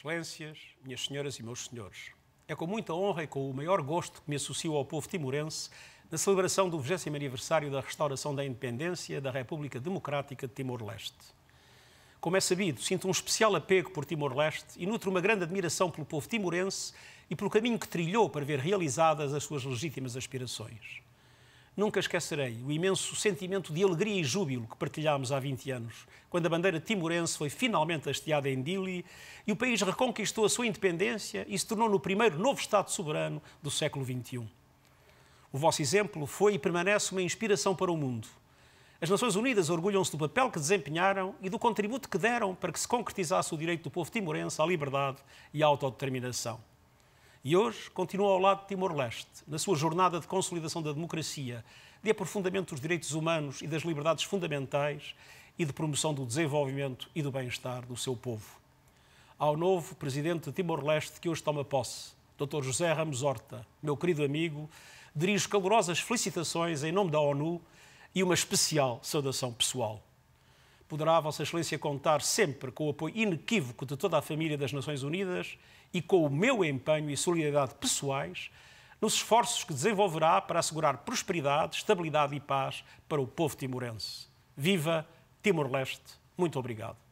Excelências, minhas senhoras e meus senhores, é com muita honra e com o maior gosto que me associo ao povo timorense na celebração do 20 aniversário da restauração da independência da República Democrática de Timor-Leste. Como é sabido, sinto um especial apego por Timor-Leste e nutro uma grande admiração pelo povo timorense e pelo caminho que trilhou para ver realizadas as suas legítimas aspirações. Nunca esquecerei o imenso sentimento de alegria e júbilo que partilhámos há 20 anos, quando a bandeira timorense foi finalmente hasteada em Dili e o país reconquistou a sua independência e se tornou no primeiro novo Estado soberano do século XXI. O vosso exemplo foi e permanece uma inspiração para o mundo. As Nações Unidas orgulham-se do papel que desempenharam e do contributo que deram para que se concretizasse o direito do povo timorense à liberdade e à autodeterminação e hoje continua ao lado de Timor-Leste, na sua jornada de consolidação da democracia, de aprofundamento dos direitos humanos e das liberdades fundamentais e de promoção do desenvolvimento e do bem-estar do seu povo. Ao novo presidente de Timor-Leste que hoje toma posse, Dr. José Ramos Horta, meu querido amigo, dirijo calorosas felicitações em nome da ONU e uma especial saudação pessoal poderá Vossa Excelência contar sempre com o apoio inequívoco de toda a família das Nações Unidas e com o meu empenho e solidariedade pessoais nos esforços que desenvolverá para assegurar prosperidade, estabilidade e paz para o povo timorense. Viva Timor-Leste! Muito obrigado.